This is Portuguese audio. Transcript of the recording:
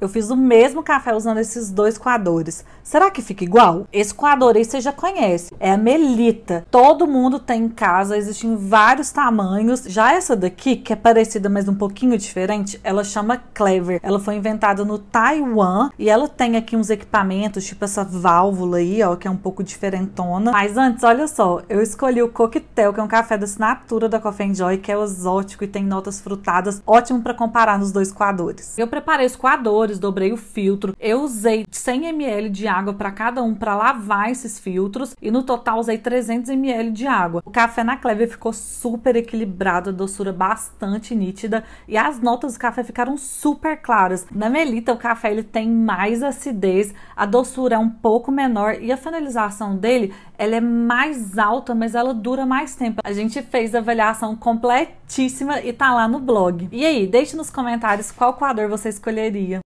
Eu fiz o mesmo café usando esses dois coadores. Será que fica igual? Esse coador aí você já conhece. É a Melita. Todo mundo tem em casa, existem vários tamanhos. Já essa daqui, que é parecida, mas um pouquinho diferente, ela chama Clever. Ela foi inventada no Taiwan e ela tem aqui uns equipamentos, tipo essa válvula aí, ó, que é um pouco diferentona. Mas antes, olha só, eu escolhi o coquetel, que é um café da assinatura da Coffee Joy, que é exótico e tem notas frutadas. Ótimo para comparar nos dois coadores. Eu preparei os coadores dobrei o filtro. Eu usei 100 ml de água para cada um para lavar esses filtros e no total usei 300 ml de água. O café na Clever ficou super equilibrado, a doçura bastante nítida e as notas do café ficaram super claras. Na Melita o café ele tem mais acidez, a doçura é um pouco menor e a finalização dele ela é mais alta, mas ela dura mais tempo. A gente fez a avaliação completíssima e tá lá no blog. E aí, deixe nos comentários qual coador você escolheria.